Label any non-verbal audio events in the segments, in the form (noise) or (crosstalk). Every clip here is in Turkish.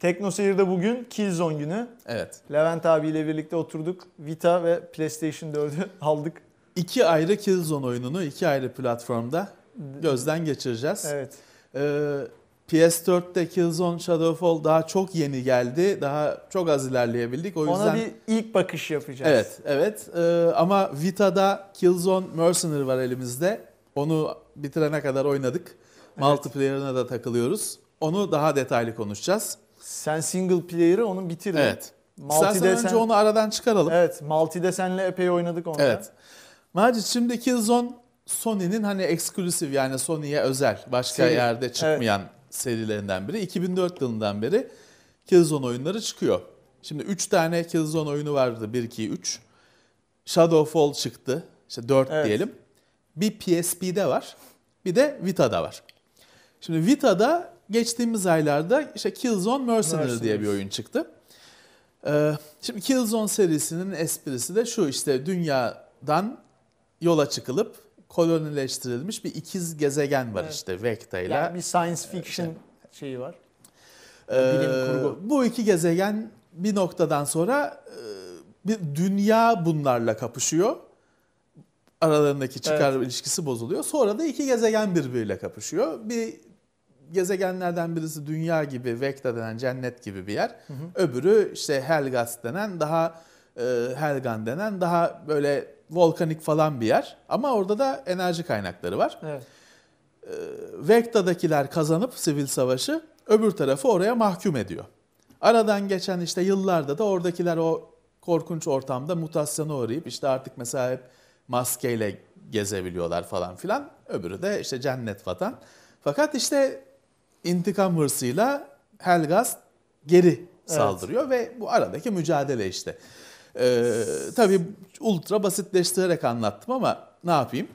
Teknoseyir'de bugün Killzone günü. Evet. Levent abiyle birlikte oturduk. Vita ve PlayStation 4'ü (laughs) aldık. İki ayrı Killzone oyununu iki ayrı platformda gözden geçireceğiz. Evet. Ee, PS4'te Killzone Shadowfall daha çok yeni geldi. Daha çok az ilerleyebildik. O yüzden Ona bir ilk bakış yapacağız. Evet, evet. Ee, ama Vita'da Killzone Mercenary var elimizde. Onu bitirene kadar oynadık. Evet. Multiplayer'ına da takılıyoruz. Onu daha detaylı konuşacağız. Sen single player'ı onun bitirdin. Evet. Multi desen... önce onu aradan çıkaralım. Evet. Multi desenle epey oynadık onu. Evet. Macit şimdi Killzone Sony'nin hani eksklusif yani Sony'ye özel başka Seri. yerde çıkmayan evet. serilerinden biri. 2004 yılından beri Killzone oyunları çıkıyor. Şimdi 3 tane Killzone oyunu vardı. 1, 2, 3. Shadowfall çıktı. İşte 4 evet. diyelim. Bir PSP'de var. Bir de Vita'da var. Şimdi Vita'da geçtiğimiz aylarda işte Killzone Mercenary, Mercenary. diye bir oyun çıktı. Ee, şimdi Killzone serisinin esprisi de şu işte dünyadan yola çıkılıp kolonileştirilmiş bir ikiz gezegen var evet. işte Vecta ile. Yani bir science ee, fiction işte. şeyi var. Ee, bu iki gezegen bir noktadan sonra e, bir dünya bunlarla kapışıyor. Aralarındaki çıkar evet. ilişkisi bozuluyor. Sonra da iki gezegen birbiriyle kapışıyor. Bir gezegenlerden birisi dünya gibi, Vekta denen cennet gibi bir yer. Hı hı. Öbürü işte Helgas denen daha e, Helgan denen daha böyle volkanik falan bir yer. Ama orada da enerji kaynakları var. Evet. E, Vekta'dakiler kazanıp sivil savaşı öbür tarafı oraya mahkum ediyor. Aradan geçen işte yıllarda da oradakiler o korkunç ortamda mutasyona uğrayıp işte artık mesela hep maskeyle gezebiliyorlar falan filan. Öbürü de işte cennet vatan. Fakat işte intikam hırsıyla Helgas geri saldırıyor evet. ve bu aradaki mücadele işte. Ee, tabii ultra basitleştirerek anlattım ama ne yapayım?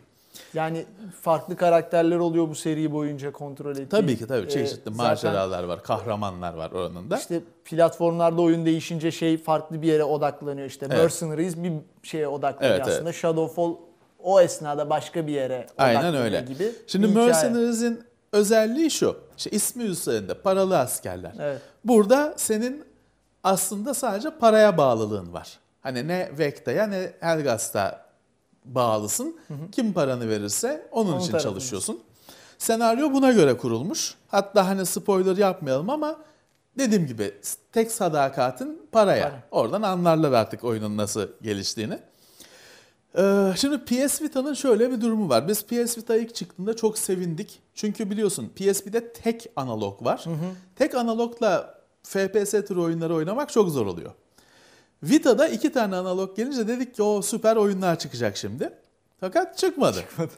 Yani farklı karakterler oluyor bu seri boyunca kontrol ettiği. Tabii ki tabii ee, çeşitli ee, maceralar var, kahramanlar var oranın da. İşte platformlarda oyun değişince şey farklı bir yere odaklanıyor işte. Evet. Mercenaries bir şeye odaklanıyor evet, aslında. Evet. Shadowfall o esnada başka bir yere odaklanıyor Aynen öyle. gibi. Şimdi Mercenaries'in özelliği şu. İşte ismi üzerinde paralı askerler. Evet. Burada senin aslında sadece paraya bağlılığın var. Hani ne Vekta'ya ne Ergas'ta bağlısın. Hı hı. Kim paranı verirse onun, onun için tarafımız. çalışıyorsun. Senaryo buna göre kurulmuş. Hatta hani spoiler yapmayalım ama dediğim gibi tek sadakatin paraya. Para. Oradan anlarlar artık oyunun nasıl geliştiğini. Ee, şimdi PS Vita'nın şöyle bir durumu var. Biz PS Vita ilk çıktığında çok sevindik. Çünkü biliyorsun PSP'de tek analog var. Hı hı. Tek analogla FPS türü oyunları oynamak çok zor oluyor. Vita'da iki tane analog gelince dedik ki o süper oyunlar çıkacak şimdi. Fakat çıkmadı. çıkmadı.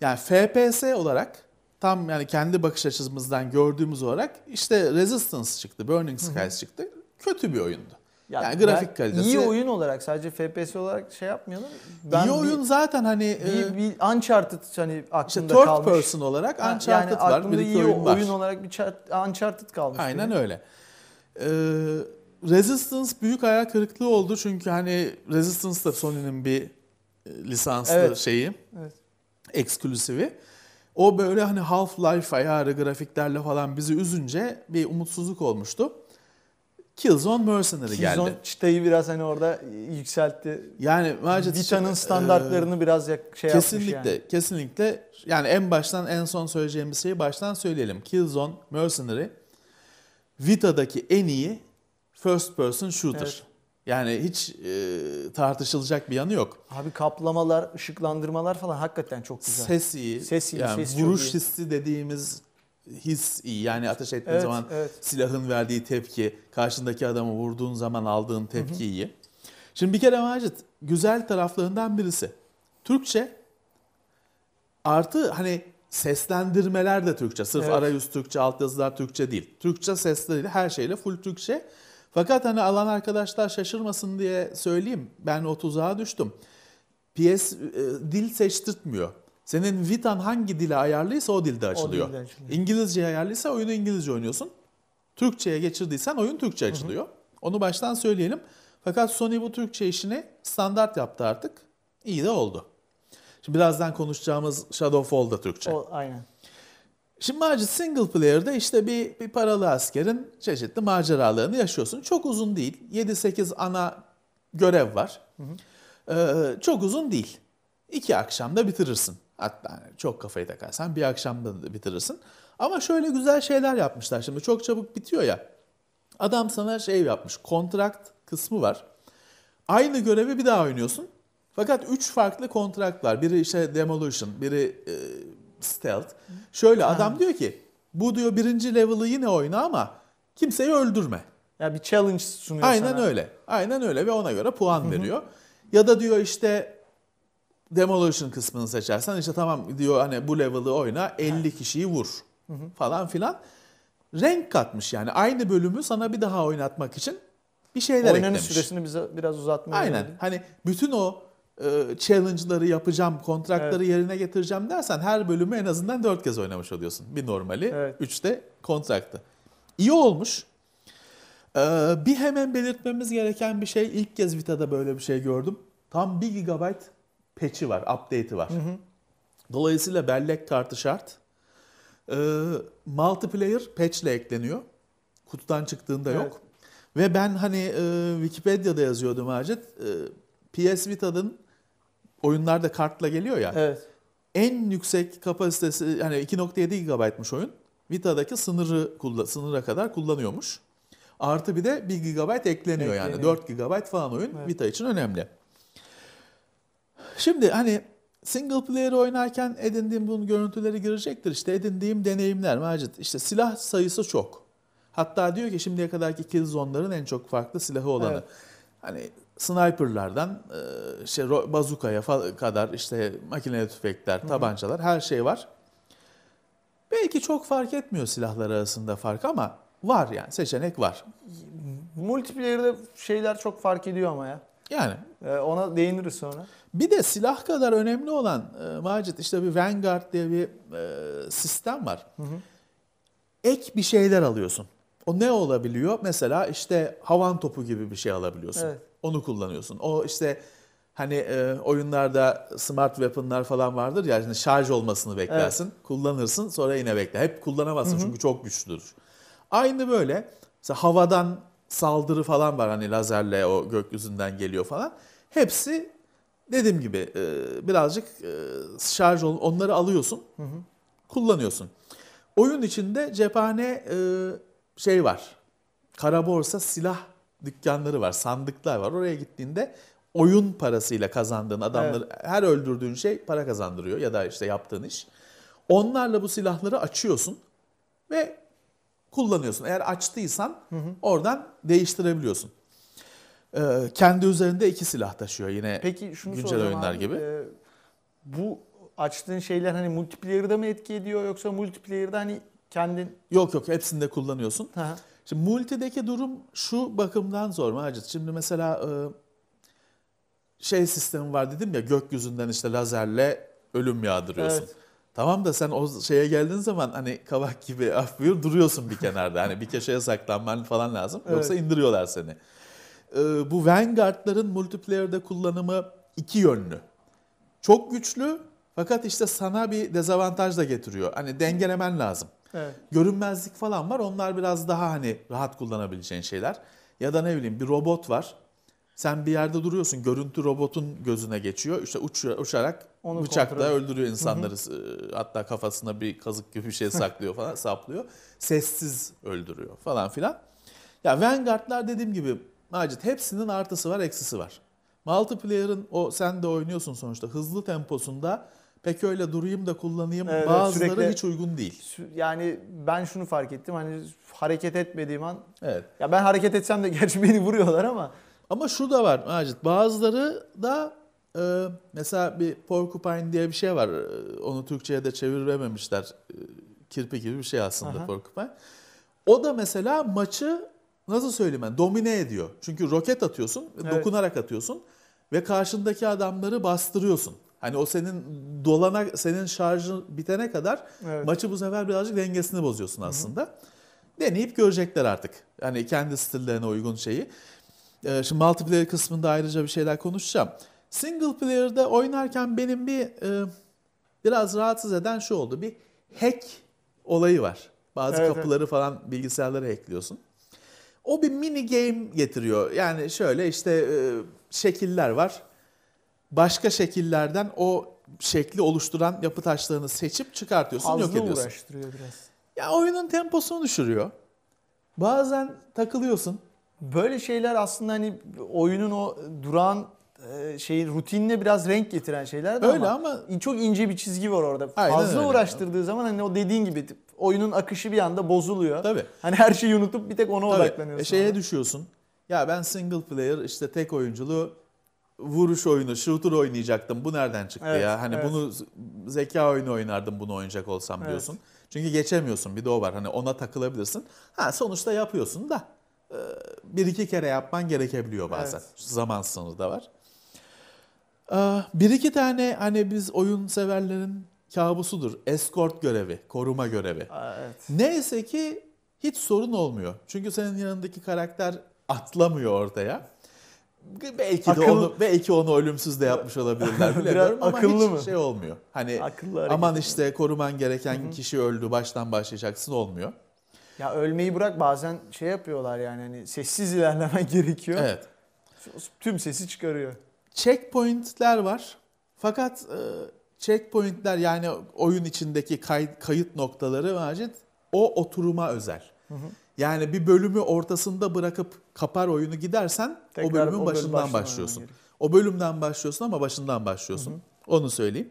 Yani FPS olarak tam yani kendi bakış açımızdan gördüğümüz olarak işte Resistance çıktı, Burning Skies hı hı. çıktı. Kötü bir oyundu. Ya yani grafik kalitesi. İyi oyun olarak sadece FPS olarak şey yapmayalım. Ben iyi oyun bir, zaten hani bir, e, bir Uncharted hani aklımda işte kalmış. Third person olarak Uncharted yani var. Aklımda iyi oyun, var. oyun olarak bir Uncharted kalmış. Aynen benim. öyle. Ee, Resistance büyük ayak kırıklığı oldu çünkü hani Resistance da Sony'nin bir e, lisanslı evet. şeyi. Evet. Eksklusivi. O böyle hani Half-Life ayarı grafiklerle falan bizi üzünce bir umutsuzluk olmuştu. Killzone Mercenary geldi. Killzone çıtayı biraz hani orada e, yükseltti. Yani Macit Vita'nın standartlarını e, biraz şey kesinlikle, yapmış Kesinlikle, yani. kesinlikle. Yani en baştan en son söyleyeceğimiz şeyi baştan söyleyelim. Killzone Mercenary Vita'daki en iyi first person shooter. Evet. Yani hiç e, tartışılacak bir yanı yok. Abi kaplamalar, ışıklandırmalar falan hakikaten çok güzel. Ses iyi. Ses iyi, yani ses vuruş hissi dediğimiz his iyi. Yani ateş ettiğin evet, zaman evet. silahın verdiği tepki, karşındaki adamı vurduğun zaman aldığın tepki iyi. Şimdi bir kere Macit güzel taraflarından birisi. Türkçe artı hani seslendirmeler de Türkçe. Sırf evet. arayüz Türkçe, altyazılar Türkçe değil. Türkçe sesleriyle her şeyle full Türkçe. Fakat hani alan arkadaşlar şaşırmasın diye söyleyeyim. Ben o tuzağa düştüm. PS e, dil seçtirtmiyor. Senin vitan hangi dile ayarlıysa o dilde açılıyor. O dilde açılıyor. İngilizce ayarlıysa oyunu İngilizce oynuyorsun. Türkçe'ye geçirdiysen oyun Türkçe açılıyor. Hı hı. Onu baştan söyleyelim. Fakat Sony bu Türkçe işini standart yaptı artık. İyi de oldu. Şimdi birazdan konuşacağımız Shadowfall da Türkçe. O, aynen. Şimdi Magic Single Player'da işte bir, bir paralı askerin çeşitli maceralarını yaşıyorsun. Çok uzun değil. 7-8 ana görev var. Hı hı. Ee, çok uzun değil. İki akşamda bitirirsin. Hatta çok kafayı takarsan bir akşamda bitirirsin. Ama şöyle güzel şeyler yapmışlar şimdi çok çabuk bitiyor ya. Adam sana şey yapmış kontrakt kısmı var. Aynı görevi bir daha oynuyorsun. Fakat üç farklı kontrakt var. Biri işte demolition, biri e, stealth. Şöyle adam diyor ki bu diyor birinci level'ı yine oyna ama kimseyi öldürme. Ya bir challenge sunuyor Aynen sana. öyle. Aynen öyle ve ona göre puan veriyor. Ya da diyor işte demolition kısmını seçersen işte tamam diyor hani bu level'ı oyna 50 kişiyi vur falan filan. Renk katmış yani aynı bölümü sana bir daha oynatmak için bir şeyler Oynanış eklemiş. Oynanış süresini bize biraz uzatmaya Aynen. Önemli. Hani bütün o e, challenge'ları yapacağım, kontratları evet. yerine getireceğim dersen her bölümü en azından 4 kez oynamış oluyorsun. Bir normali, 3 evet. Üç de kontraktı. İyi olmuş. Ee, bir hemen belirtmemiz gereken bir şey. ilk kez Vita'da böyle bir şey gördüm. Tam 1 GB Peçi var, update'i var. Hı hı. Dolayısıyla bellek kartı şart. Ee, multiplayer patch ekleniyor. Kutudan çıktığında evet. yok. Ve ben hani e, Wikipedia'da yazıyordum Hacet. E, PS Vita'nın oyunlarda kartla geliyor ya. Evet. En yüksek kapasitesi yani 2.7 GB'mış oyun. Vita'daki sınırı sınıra kadar kullanıyormuş. Artı bir de 1 GB ekleniyor, ekleniyor. yani. 4 GB falan oyun evet. Vita için önemli. Şimdi hani single player oynarken edindiğim bunun görüntüleri girecektir. İşte edindiğim deneyimler Macit. İşte silah sayısı çok. Hatta diyor ki şimdiye kadarki Killzone'ların en çok farklı silahı olanı. Evet. Hani sniperlardan e, işte bazukaya kadar işte makineli tüfekler, Hı-hı. tabancalar her şey var. Belki çok fark etmiyor silahlar arasında fark ama var yani seçenek var. multiplayerde şeyler çok fark ediyor ama ya. Yani. E, ona değiniriz sonra. Bir de silah kadar önemli olan e, Macit işte bir Vanguard diye bir e, sistem var. Hı hı. Ek bir şeyler alıyorsun. O ne olabiliyor? Mesela işte havan topu gibi bir şey alabiliyorsun. Evet. Onu kullanıyorsun. O işte hani e, oyunlarda smart weaponlar falan vardır ya yani şarj olmasını beklersin. Evet. Kullanırsın sonra yine bekle. Hep kullanamazsın Hı-hı. çünkü çok güçlüdür. Aynı böyle mesela havadan saldırı falan var hani lazerle o gökyüzünden geliyor falan. Hepsi dediğim gibi e, birazcık e, şarj olup onları alıyorsun, hı hı. kullanıyorsun. Oyun içinde cephane e, şey var. Kara borsa silah dükkanları var, sandıklar var. Oraya gittiğinde oyun parasıyla kazandığın adamları evet. her öldürdüğün şey para kazandırıyor ya da işte yaptığın iş. Onlarla bu silahları açıyorsun ve kullanıyorsun. Eğer açtıysan hı hı. oradan değiştirebiliyorsun. Ee, kendi üzerinde iki silah taşıyor yine Peki, şunu güncel oyunlar abi, gibi. E, bu açtığın şeyler hani multiplayer'da mı etki ediyor yoksa multiplayer'da hani kendin... Yok yok hepsinde kullanıyorsun. Hı hı. Şimdi multideki durum şu bakımdan zor Macit. Şimdi mesela e, şey sistemi var dedim ya gökyüzünden işte lazerle ölüm yağdırıyorsun. Evet. Tamam da sen o şeye geldiğin zaman hani kavak gibi af ah, buyur duruyorsun bir kenarda. hani bir köşeye saklanman falan lazım. Evet. Yoksa indiriyorlar seni. Ee, bu Vanguard'ların multiplayer'da kullanımı iki yönlü. Çok güçlü fakat işte sana bir dezavantaj da getiriyor. Hani dengelemen lazım. Evet. Görünmezlik falan var. Onlar biraz daha hani rahat kullanabileceğin şeyler. Ya da ne bileyim bir robot var. Sen bir yerde duruyorsun, görüntü robotun gözüne geçiyor. İşte uç, uçarak Onu bıçakla kontrol. öldürüyor insanları. Hı hı. E, hatta kafasına bir kazık gibi bir şey saklıyor falan, saplıyor. Sessiz öldürüyor falan filan. Ya Vanguard'lar dediğim gibi Macit hepsinin artısı var, eksisi var. Multiplayer'ın o sen de oynuyorsun sonuçta hızlı temposunda pek öyle durayım da kullanayım evet, bazıları sürekli, hiç uygun değil. Yani ben şunu fark ettim hani hareket etmediğim an. Evet. Ya ben hareket etsem de (laughs) gerçi beni vuruyorlar ama ama şu da var Macit. Bazıları da e, mesela bir porcupine diye bir şey var. E, onu Türkçe'ye de çevirememişler. E, kirpi gibi bir şey aslında Aha. porcupine. O da mesela maçı nasıl söyleyeyim ben domine ediyor. Çünkü roket atıyorsun, evet. dokunarak atıyorsun ve karşındaki adamları bastırıyorsun. Hani o senin dolana senin şarjın bitene kadar evet. maçı bu sefer birazcık dengesini bozuyorsun aslında. Hı hı. Deneyip görecekler artık. Yani kendi stillerine uygun şeyi. Ee, şimdi multiplayer kısmında ayrıca bir şeyler konuşacağım. Single player'da oynarken benim bir e, biraz rahatsız eden şu oldu. Bir hack olayı var. Bazı evet, kapıları evet. falan bilgisayarlara ekliyorsun. O bir mini game getiriyor. Yani şöyle işte e, şekiller var. Başka şekillerden o şekli oluşturan yapı taşlarını seçip çıkartıyorsun, Fazla yok ediyorsun. uğraştırıyor biraz. Ya oyunun temposunu düşürüyor. Bazen takılıyorsun. Böyle şeyler aslında hani oyunun o duran e, şey rutinle biraz renk getiren şeyler de Öyle ama, ama çok ince bir çizgi var orada. Aynen Fazla öyle. uğraştırdığı zaman hani o dediğin gibi oyunun akışı bir anda bozuluyor. Tabii. Hani her şeyi unutup bir tek ona Tabii. odaklanıyorsun. E şeye ona. düşüyorsun. Ya ben single player işte tek oyunculu vuruş oyunu, shooter oynayacaktım. Bu nereden çıktı evet, ya? Hani evet. bunu zeka oyunu oynardım bunu oynayacak olsam evet. diyorsun. Çünkü geçemiyorsun bir de o var. Hani ona takılabilirsin. Ha sonuçta yapıyorsun da e, bir iki kere yapman gerekebiliyor bazen. Evet. Zaman sınırı da var. Ah, bir iki tane hani biz oyun severlerin kabusudur. Escort görevi, koruma görevi. Evet. Neyse ki hiç sorun olmuyor. Çünkü senin yanındaki karakter atlamıyor ortaya. Belki akıllı. de onu belki onu ölümsüz de yapmış olabilirler (laughs) bilemiyorum ama akıllı hiç mı? şey olmuyor. Hani akıllı aman işte koruman gereken Hı-hı. kişi öldü baştan başlayacaksın olmuyor. Ya ölmeyi bırak bazen şey yapıyorlar yani hani sessiz ilerlemen (laughs) gerekiyor. Evet. Tüm sesi çıkarıyor. Checkpoint'ler var. Fakat e, checkpoint'ler yani oyun içindeki kay, kayıt noktaları Macit o oturuma özel. Hı hı. Yani bir bölümü ortasında bırakıp kapar oyunu gidersen Tekrar o bölümün o bölüm başından bölüm başlıyorsun. O bölümden başlıyorsun ama başından başlıyorsun. Hı hı. Onu söyleyeyim.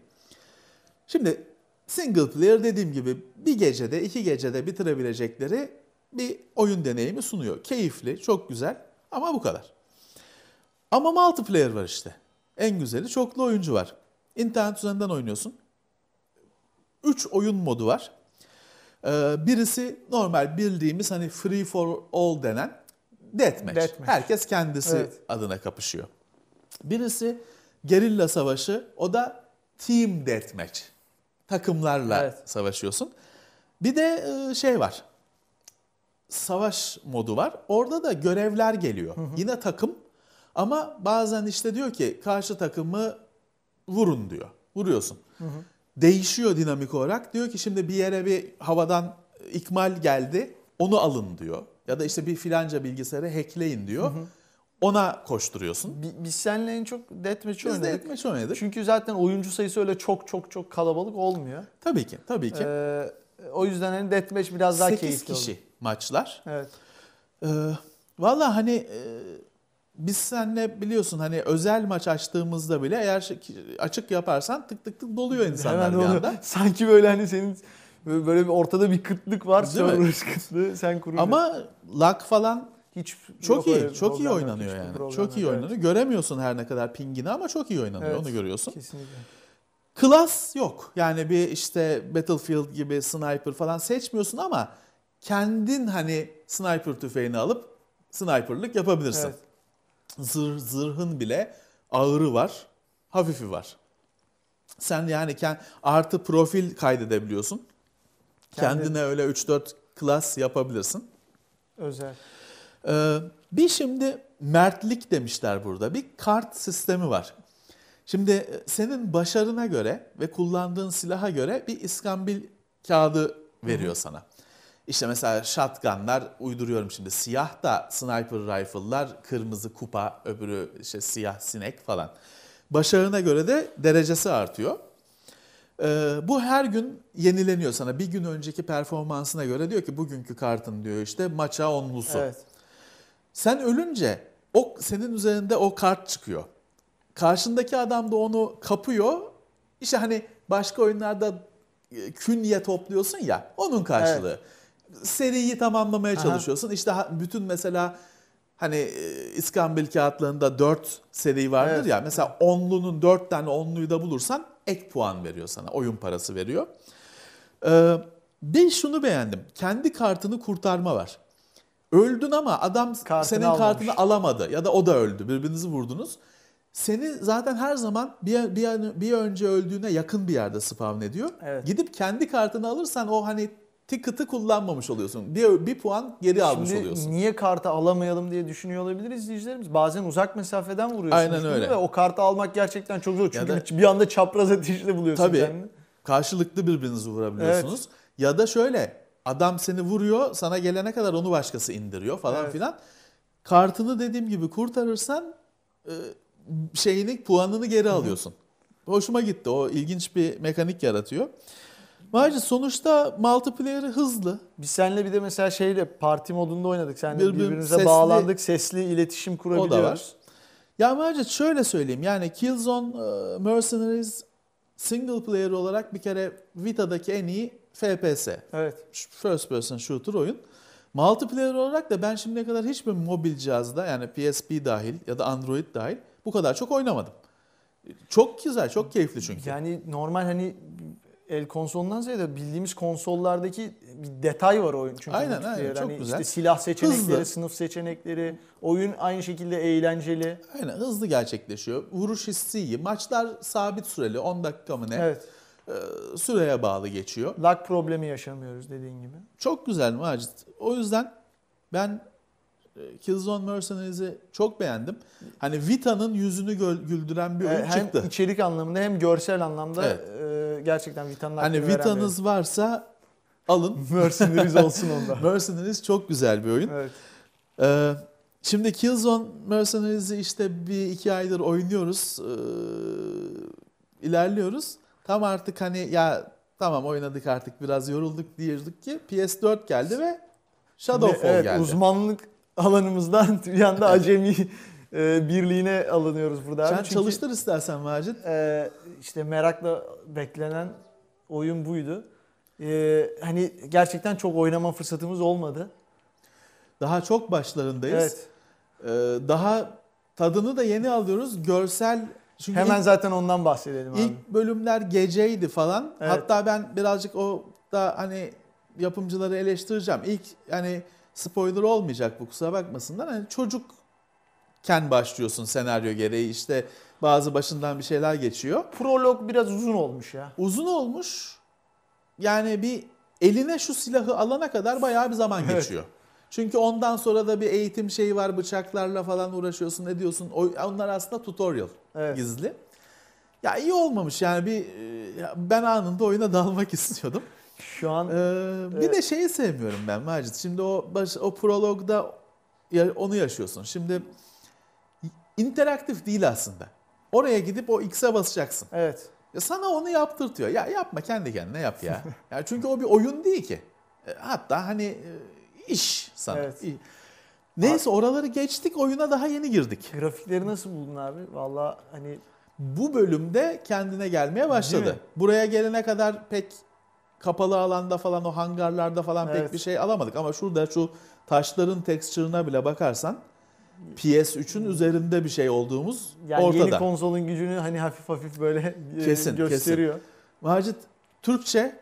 Şimdi single player dediğim gibi bir gecede iki gecede bitirebilecekleri bir oyun deneyimi sunuyor. Keyifli, çok güzel ama bu kadar. Ama multiplayer var işte. En güzeli çoklu oyuncu var. İnternet üzerinden oynuyorsun. 3 oyun modu var. Ee, birisi normal bildiğimiz hani free for all denen deathmatch. deathmatch. Herkes kendisi evet. adına kapışıyor. Birisi gerilla savaşı o da team deathmatch takımlarla evet. savaşıyorsun. Bir de e, şey var. Savaş modu var. Orada da görevler geliyor. Hı hı. Yine takım ama bazen işte diyor ki karşı takımı vurun diyor. Vuruyorsun. Hı hı. Değişiyor dinamik olarak. Diyor ki şimdi bir yere bir havadan ikmal geldi. Onu alın diyor. Ya da işte bir filanca bilgisayarı hackleyin diyor. Hı hı ona koşturuyorsun. Bi- Biz seninle en çok deathmatch Biz de oynadık. Çünkü zaten oyuncu sayısı öyle çok çok çok kalabalık olmuyor. Tabii ki, tabii ki. Ee, o yüzden hani deathmatch biraz daha 8 keyifli kişi oldu. maçlar. Evet. Ee, Valla hani e, biz senle biliyorsun hani özel maç açtığımızda bile eğer açık yaparsan tık tık tık doluyor insanlar Hemen bir anda. (laughs) Sanki böyle hani senin böyle bir ortada bir kıtlık var. Değil mi? Server kıtlığı sen kurunca. Ama lak falan hiç çok iyi, öyle, çok iyi oynanıyor yani. Çok iyi oynanıyor. Evet. Göremiyorsun her ne kadar pingini ama çok iyi oynanıyor. Evet, onu görüyorsun. Kesinlikle. Klas yok. Yani bir işte Battlefield gibi sniper falan seçmiyorsun ama kendin hani sniper tüfeğini alıp sniperlık yapabilirsin. Evet. Zır, zırhın bile ağırı var, hafifi var. Sen yani kend, artı profil kaydedebiliyorsun. Kendine, Kendine öyle 3-4 klas yapabilirsin. Özel. Ee, bir şimdi mertlik demişler burada. Bir kart sistemi var. Şimdi e, senin başarına göre ve kullandığın silaha göre bir iskambil kağıdı veriyor sana. İşte mesela shotgunlar uyduruyorum şimdi siyah da sniper rifle'lar kırmızı kupa öbürü işte siyah sinek falan. Başarına göre de derecesi artıyor. Ee, bu her gün yenileniyor sana. Bir gün önceki performansına göre diyor ki bugünkü kartın diyor işte maça onlusu. Evet. Sen ölünce o senin üzerinde o kart çıkıyor. Karşındaki adam da onu kapıyor. İşte hani başka oyunlarda e, künye topluyorsun ya onun karşılığı. Evet. Seriyi tamamlamaya Aha. çalışıyorsun. İşte bütün mesela hani e, İskambil kağıtlarında 4 seri vardır evet. ya. Mesela onlunun 4 tane onluyu da bulursan ek puan veriyor sana. Oyun parası veriyor. Ee, ben şunu beğendim. Kendi kartını kurtarma var. Öldün ama adam kartını senin almamış. kartını alamadı ya da o da öldü. Birbirinizi vurdunuz. Seni zaten her zaman bir, bir, bir önce öldüğüne yakın bir yerde spawn ediyor. Evet. Gidip kendi kartını alırsan o hani ticket'ı kullanmamış oluyorsun. Bir, bir puan geri Şimdi almış oluyorsun. niye kartı alamayalım diye düşünüyor olabilir izleyicilerimiz. Bazen uzak mesafeden vuruyorsun. Aynen öyle. Ve o kartı almak gerçekten çok zor. Çünkü da, bir anda çapraz ateşle buluyorsun tabii, kendini. Karşılıklı birbirinizi vurabiliyorsunuz. Evet. Ya da şöyle Adam seni vuruyor, sana gelene kadar onu başkası indiriyor falan evet. filan. Kartını dediğim gibi kurtarırsan e, şeyini puanını geri Hı-hı. alıyorsun. Hoşuma gitti. O ilginç bir mekanik yaratıyor. Maci sonuçta multiplayer'ı hızlı. Biz seninle bir de mesela şeyle parti modunda oynadık. Seninle Birbirim, birbirimize sesli, bağlandık. Sesli iletişim kurabiliyoruz. O da var. Ya Maci şöyle söyleyeyim. Yani Killzone e, Mercenaries single player olarak bir kere Vita'daki en iyi FPS. Evet. First person shooter oyun. Multiplayer olarak da ben şimdiye kadar hiçbir mobil cihazda yani PSP dahil ya da Android dahil bu kadar çok oynamadım. Çok güzel, çok keyifli çünkü. Yani normal hani el konsolundan ziyade bildiğimiz konsollardaki bir detay var oyun çünkü. Aynen aynen çok hani güzel. İşte silah seçenekleri, hızlı. sınıf seçenekleri, oyun aynı şekilde eğlenceli. Aynen hızlı gerçekleşiyor. Vuruş hissi iyi. Maçlar sabit süreli 10 dakika mı ne? Evet. E, süreye bağlı geçiyor. Lak problemi yaşamıyoruz dediğin gibi. Çok güzel Macit. O yüzden ben e, Killzone Mercenaries'i çok beğendim. Hani Vita'nın yüzünü güldüren bir e, oyun hem çıktı. Hem içerik anlamında hem görsel anlamda evet. gerçekten Vita'nın Hani Vita'nız varsa alın. (laughs) Mercenaries olsun onda. (laughs) Mercenaries çok güzel bir oyun. Evet. şimdi Killzone Mercenaries'i işte bir iki aydır oynuyoruz. Ee, ilerliyoruz. Tam artık hani ya tamam oynadık artık biraz yorulduk diyorduk ki PS4 geldi ve Shadowfall evet, geldi. Uzmanlık alanımızdan Tülyanda (laughs) acemi e, birliğine alınıyoruz burada. Sen çalıştır istersen Macit. E, işte merakla beklenen oyun buydu. E, hani gerçekten çok oynama fırsatımız olmadı. Daha çok başlarındayız. Evet. E, daha tadını da yeni alıyoruz. Görsel çünkü Hemen ilk, zaten ondan bahsedelim abi. İlk bölümler geceydi falan. Evet. Hatta ben birazcık o da hani yapımcıları eleştireceğim. İlk hani spoiler olmayacak bu kusura bakmasınlar. Hani çocuk ken başlıyorsun senaryo gereği işte bazı başından bir şeyler geçiyor. Prolog biraz uzun olmuş ya. Uzun olmuş. Yani bir eline şu silahı alana kadar bayağı bir zaman geçiyor. Evet. Çünkü ondan sonra da bir eğitim şeyi var bıçaklarla falan uğraşıyorsun ne diyorsun. Onlar aslında tutorial evet. gizli. Ya iyi olmamış yani bir ben anında oyuna (laughs) dalmak istiyordum. Şu an ee, bir evet. de şeyi sevmiyorum ben Macit. Şimdi o baş, o prologda onu yaşıyorsun. Şimdi interaktif değil aslında. Oraya gidip o X'e basacaksın. Evet. Ya sana onu yaptırtıyor. Ya yapma kendi kendine yap ya. (laughs) ya çünkü o bir oyun değil ki. E, hatta hani e, iş sana. Evet. Neyse oraları geçtik oyuna daha yeni girdik. Grafikleri nasıl buldun abi? Valla hani Bu bölümde kendine gelmeye başladı. Buraya gelene kadar pek kapalı alanda falan o hangarlarda falan Evet. pek bir şey alamadık. Ama şurada şu taşların texture'ına bile bakarsan PS3'ün üzerinde bir şey olduğumuz yani yeni konsolun gücünü hani hafif hafif böyle e, Kesin, kesin. gösteriyor. Macit Türkçe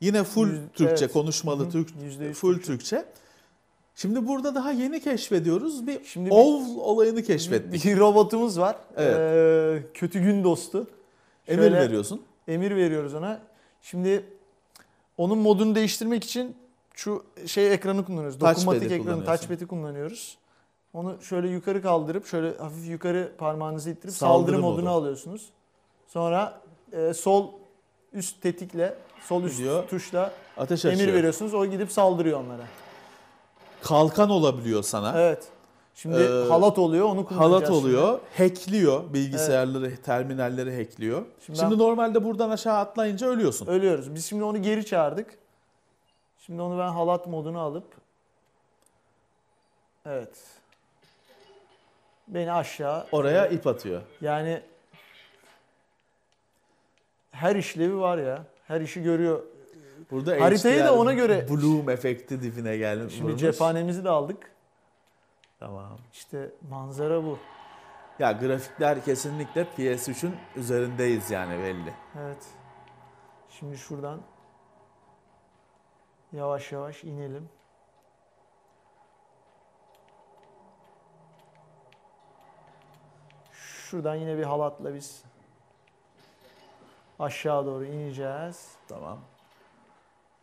Yine full Yüz, Türkçe evet. konuşmalı hı Türk full Türkçe. Türkçe. Şimdi burada daha yeni keşfediyoruz. Bir Şimdi ov bir, olayını keşfettik. Bir, bir robotumuz var. Evet. Ee, kötü gün dostu. Şöyle, emir veriyorsun. Emir veriyoruz ona. Şimdi onun modunu değiştirmek için şu şey ekranı kullanıyoruz. Dokunmatik ekranı, touchpad'i kullanıyoruz. Onu şöyle yukarı kaldırıp şöyle hafif yukarı parmağınızı ittirip saldırı, saldırı modunu alıyorsunuz. Sonra e, sol üst tetikle, sol üst Gidiyor. tuşla Ateş emir açıyor. veriyorsunuz. O gidip saldırıyor onlara. Kalkan olabiliyor sana. Evet. Şimdi Ee, halat oluyor onu kullanacağız. Halat şimdi. oluyor, hackliyor bilgisayarları, terminalleri hackliyor. Şimdi, Şimdi ben- normalde buradan aşağı atlayınca ölüyorsun. Ölüyoruz. Biz şimdi onu geri çağırdık. Şimdi onu ben halat modunu alıp Evet. Beni aşağı Oraya ip atıyor. yani her işlevi var ya. Her işi görüyor. Burada Haritayı da ona göre. Bloom efekti dibine geldi. Şimdi vurmuş. cephanemizi de aldık. Tamam. İşte manzara bu. Ya grafikler kesinlikle PS3'ün üzerindeyiz yani belli. Evet. Şimdi şuradan yavaş yavaş inelim. Şuradan yine bir halatla biz Aşağı doğru ineceğiz. Tamam.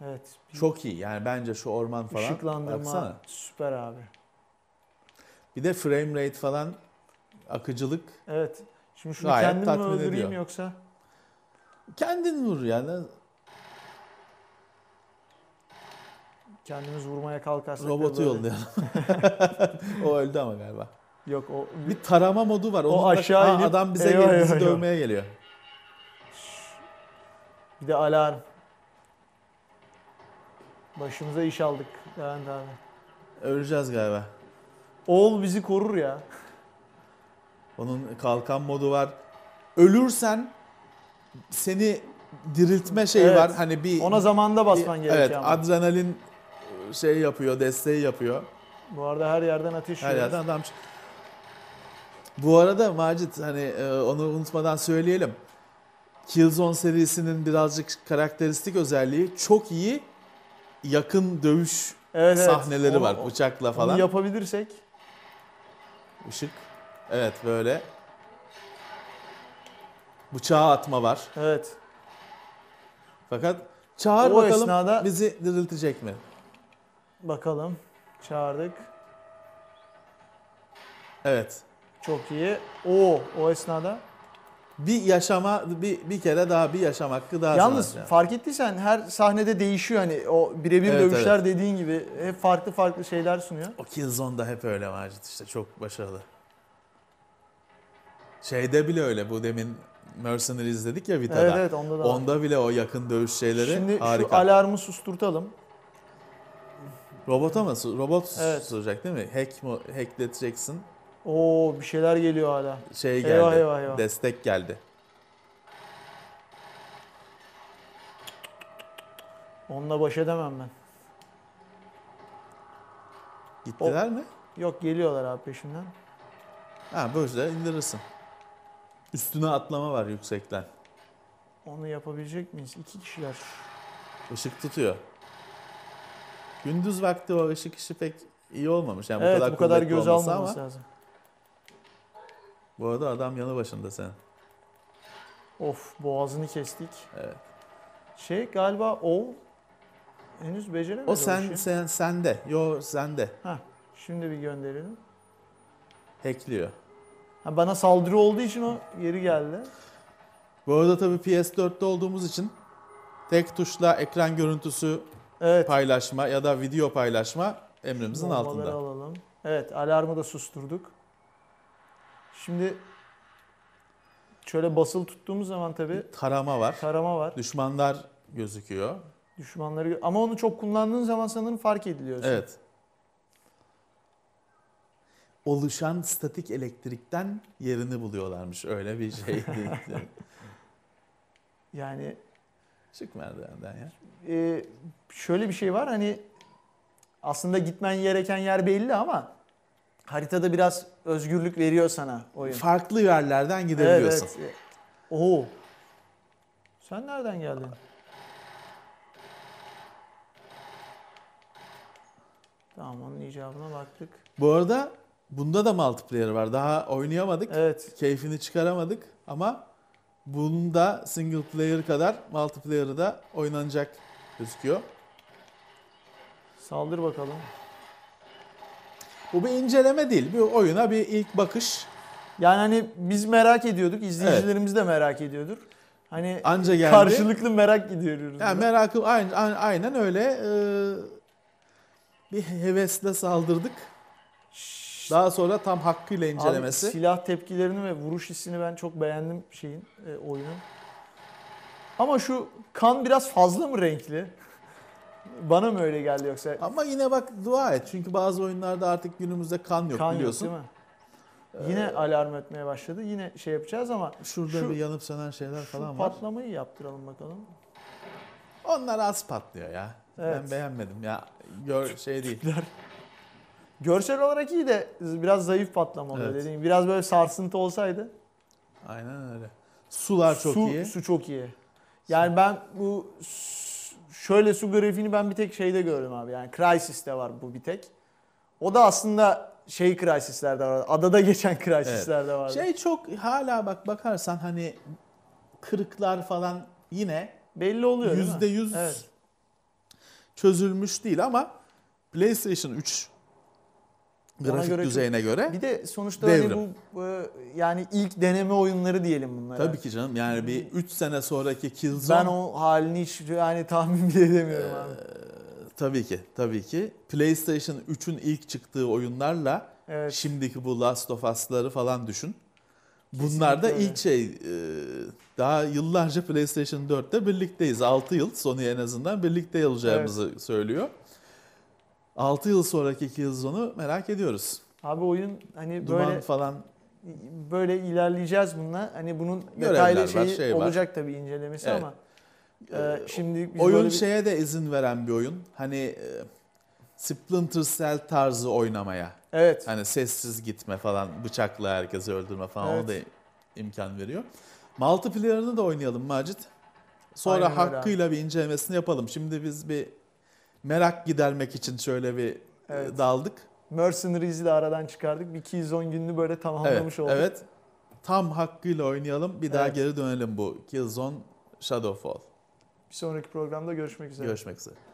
Evet. Çok iyi. Yani bence şu orman falan. Işıklandırma baksana. süper abi. Bir de frame rate falan akıcılık. Evet. Şimdi şunu Gayet kendim mi öldüreyim ediyor. yoksa? Kendin vur yani. Kendimiz vurmaya kalkarsak. Robotu yollayalım. (laughs) o öldü ama galiba. Yok o bir tarama modu var. Onun o aşağı da, inip, adam bize eyvah, geliyor, bizi eyvah, dövmeye eyvah. geliyor. Bir de alarm. Başımıza iş aldık Levent abi. Öleceğiz galiba. Oğul bizi korur ya. Onun kalkan modu var. Ölürsen seni diriltme şeyi Evet. var. Hani bir Ona zamanda basman gerekiyor Evet, ama. adrenalin şey yapıyor, desteği yapıyor. Bu arada her yerden ateş Her yerden adam Bu arada Macit hani e, onu unutmadan söyleyelim. Killzone serisinin birazcık karakteristik özelliği çok iyi yakın dövüş evet, sahneleri evet. Onu, var bıçakla falan. Onu yapabilirsek. Işık. Evet böyle. Bıçağı atma var. Evet. Fakat çağır o bakalım esnada... bizi diriltecek mi? Bakalım. Çağırdık. Evet. Çok iyi. O o esnada bir yaşama bir, bir kere daha bir yaşam hakkı daha Yalnız yani. fark ettiysen her sahnede değişiyor hani o birebir evet, dövüşler evet. dediğin gibi hep farklı farklı şeyler sunuyor. O Killzone'da hep öyle Macit işte çok başarılı. Şeyde bile öyle bu demin Mercenaries dedik ya Vita'da. Evet, evet, onda, da onda var. bile o yakın dövüş şeyleri Şimdi harika. Şimdi şu alarmı susturtalım. Robota mı? Robot evet. susturacak değil mi? Hack mi? Hackleteceksin. Oo bir şeyler geliyor hala. Şey geldi. Eyvah eyvah eyvah. Destek geldi. Onunla baş edemem ben. Gittiler o, mi? Yok geliyorlar abi peşimden. Ha böyle indirirsin. Üstüne atlama var yüksekten. Onu yapabilecek miyiz? İki kişiler. Işık tutuyor. Gündüz vakti o ışık işi pek iyi olmamış. Yani evet, bu kadar, bu kadar göz almaması ama. lazım. Bu arada adam yanı başında sen. Of boğazını kestik. Evet. Şey galiba o henüz beceremedi. O sen şey. sen sende. Yo sende. Ha. Şimdi bir gönderelim. Hekliyor. Ha, bana saldırı olduğu için o geri geldi. Bu arada tabii PS4'te olduğumuz için tek tuşla ekran görüntüsü evet. paylaşma ya da video paylaşma emrimizin Bombaları altında. alalım. Evet alarmı da susturduk. Şimdi şöyle basıl tuttuğumuz zaman tabii tarama var. Tarama var. Düşmanlar gözüküyor. Düşmanları ama onu çok kullandığın zaman sanırım fark ediliyor. Evet. Oluşan statik elektrikten yerini buluyorlarmış. Öyle bir şey değil. (laughs) (laughs) Yani Çık merdivenden ya. e, şöyle bir şey var hani aslında gitmen gereken yer belli ama Haritada biraz özgürlük veriyor sana oyun. Farklı yerlerden gidebiliyorsun. Evet. E, oo. Sen nereden geldin? Tamam onun icabına baktık. Bu arada bunda da multiplayer var. Daha oynayamadık. Evet. Keyfini çıkaramadık ama bunda single player kadar multiplayer'ı da oynanacak gözüküyor. Saldır bakalım. Bu bir inceleme değil. Bir oyuna bir ilk bakış. Yani hani biz merak ediyorduk. izleyicilerimiz de merak ediyordur. Hani Anca geldi. karşılıklı merak gidiyoruz. Yani merakım aynı- aynen öyle. Ee, bir hevesle saldırdık. Daha sonra tam hakkıyla Abi, incelemesi. silah tepkilerini ve vuruş hissini ben çok beğendim şeyin, e, oyunun. Ama şu kan biraz fazla mı renkli? Bana mı öyle geldi yoksa? Ama yine bak dua et. Çünkü bazı oyunlarda artık günümüzde kan yok kan biliyorsun. Yok, değil mi? Yine alarm etmeye başladı. Yine şey yapacağız ama şurada şu, bir yanıp sönen şeyler falan var. patlamayı yaptıralım bakalım. Onlar az patlıyor ya. Evet. Ben beğenmedim ya. Gör şey değil. Görsel olarak iyi de biraz zayıf patlama oluyor evet. dediğim. Biraz böyle sarsıntı olsaydı. Aynen öyle. Sular çok su, iyi. Su çok iyi. Yani ben bu şöyle su grafiğini ben bir tek şeyde gördüm abi. Yani Crisis'te var bu bir tek. O da aslında şey krisislerde var. Adada geçen krisislerde evet. var. Şey çok hala bak bakarsan hani kırıklar falan yine belli oluyor. Yüzde yüz evet. çözülmüş değil ama PlayStation 3 grafik göre düzeyine göre. Bir de sonuçta hani bu e, yani ilk deneme oyunları diyelim bunlara. Tabii ki canım. Yani bir 3 hmm. sene sonraki Killzone Ben o halini hiç yani tahmin bile edemiyorum ee, Tabii ki. Tabii ki. PlayStation 3'ün ilk çıktığı oyunlarla evet. şimdiki bu Last of Us'ları falan düşün. Bunlar da ilk şey e, daha yıllarca PlayStation 4'te birlikteyiz. 6 yıl Sony en azından birlikte olacağımızı evet. söylüyor. 6 yıl sonraki 2 yıl merak ediyoruz. Abi oyun hani Duman böyle falan böyle ilerleyeceğiz bununla. Hani bunun detaylı şeyi şey var, şey olacak var. tabii incelemesi evet. ama e, ee, şimdi oyun bir... şeye de izin veren bir oyun. Hani e, Splinter Cell tarzı oynamaya. Evet. Hani sessiz gitme falan, bıçakla herkesi öldürme falan evet. o da imkan veriyor. Multiplayer'ını da oynayalım Macit. Sonra Aynen hakkıyla öyle. bir incelemesini yapalım. Şimdi biz bir merak gidermek için şöyle bir e, evet. daldık. Mercenaries'i de aradan çıkardık. Bir 210 gününü böyle tamamlamış evet, olduk. Evet. Tam hakkıyla oynayalım. Bir daha evet. geri dönelim bu Killzone Shadowfall. Bir sonraki programda görüşmek üzere. Görüşmek üzere.